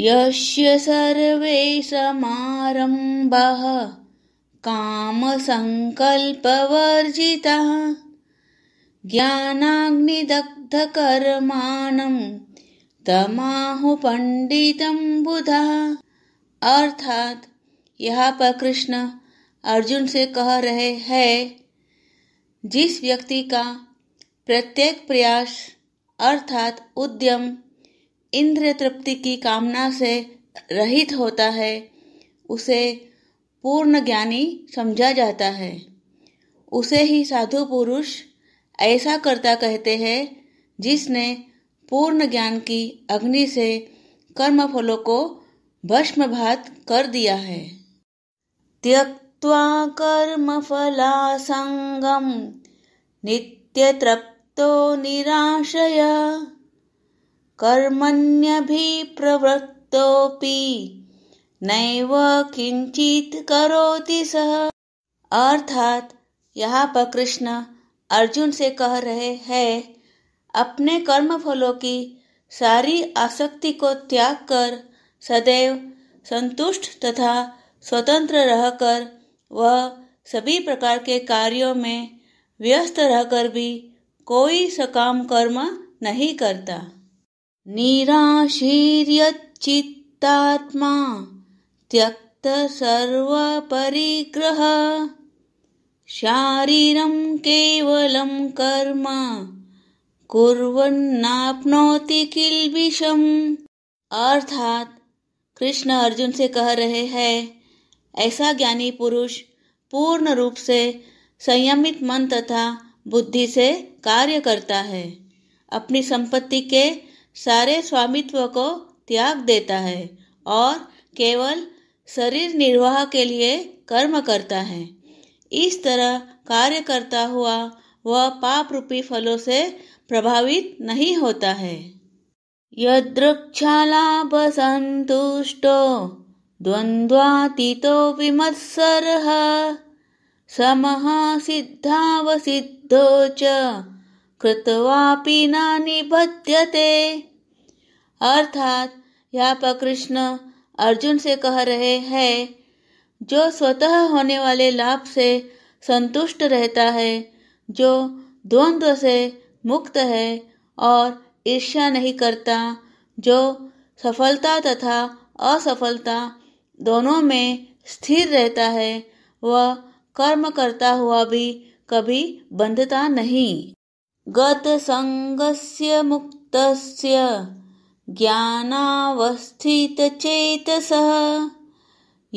यस्य सर्वे समारम्भः कामसङ्कल्पवर्जितः ज्ञानाग्निदग्धकर्माणं तमाहुपण्डितं बुधः अर्थात यहाँ पर कृष्ण अर्जुन से कह रहे हैं जिस व्यक्ति का प्रत्येक प्रयास अर्थात उद्यम इंद्र तृप्ति की कामना से रहित होता है उसे पूर्ण ज्ञानी समझा जाता है उसे ही साधु पुरुष ऐसा करता कहते हैं जिसने पूर्ण ज्ञान की अग्नि से कर्म फलों को भात कर दिया है त्यक्त्वा कर्म फला संगम नित्य तृप्तो निराशया कर्मण्यभिप्रवृत्तोऽपि नैव किंचित करोति सह अर्थात यहाँ पर कृष्ण अर्जुन से कह रहे हैं अपने कर्म फलों की सारी आसक्ति को त्याग कर सदैव संतुष्ट तथा स्वतंत्र रहकर वह सभी प्रकार के कार्यों में व्यस्त रहकर भी कोई सकाम कर्म नहीं करता निराशीर्यच्चित्तात्मा त्यक्तसर्वपरिग्रह शारीर केवलं कर्म कुर्वन्नाप्नोति किल्बिषम अर्थात कृष्ण अर्जुन से कह रहे हैं ऐसा ज्ञानी पुरुष पूर्ण रूप से संयमित मन तथा बुद्धि से कार्य करता है अपनी संपत्ति के सारे स्वामित्व को त्याग देता है और केवल शरीर निर्वाह के लिए कर्म करता है इस तरह कार्य करता हुआ वह पाप रूपी फलों से प्रभावित नहीं होता है यदृक्षालाभ संतुष्टो द्वंद्वातीतो विमत्सर समहा सिद्धावसिद्धो च कृतवापि न निबध्यते अर्थात यहाँ पर कृष्ण अर्जुन से कह रहे हैं जो स्वतः होने वाले लाभ से संतुष्ट रहता है जो द्वंद्व से मुक्त है और ईर्ष्या नहीं करता जो सफलता तथा असफलता दोनों में स्थिर रहता है वह कर्म करता हुआ भी कभी बंधता नहीं गतसङ्गस्य मुक्तस्य ज्ञानावस्थितचेतसः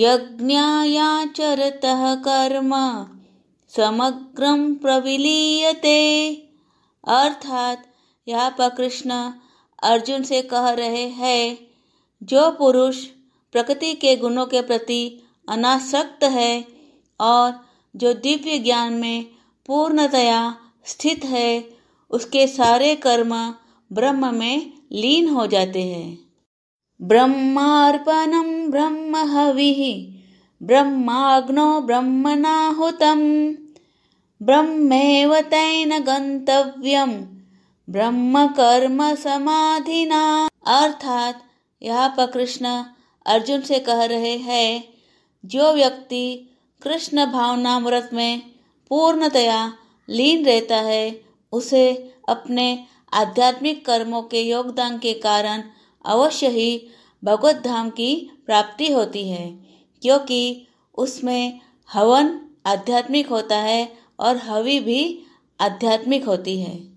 यज्ञायाचरतः कर्म समग्रं प्रविलीयते अर्थात यहाँ पर कृष्ण अर्जुन से कह रहे हैं जो पुरुष प्रकृति के गुणों के प्रति अनासक्त है और जो दिव्य ज्ञान में पूर्णतया स्थित है उसके सारे कर्म ब्रह्म में लीन हो जाते हैं ब्रह्मार्पणम ब्रह्म हवि ब्रह्माग्नो नाहुतम ब्रह्मेव गंतव्यम ब्रह्म कर्म समाधि अर्थात यहाँ पर कृष्ण अर्जुन से कह रहे हैं जो व्यक्ति कृष्ण भावनामृत में पूर्णतया लीन रहता है उसे अपने आध्यात्मिक कर्मों के योगदान के कारण अवश्य ही भगवत धाम की प्राप्ति होती है क्योंकि उसमें हवन आध्यात्मिक होता है और हवि भी आध्यात्मिक होती है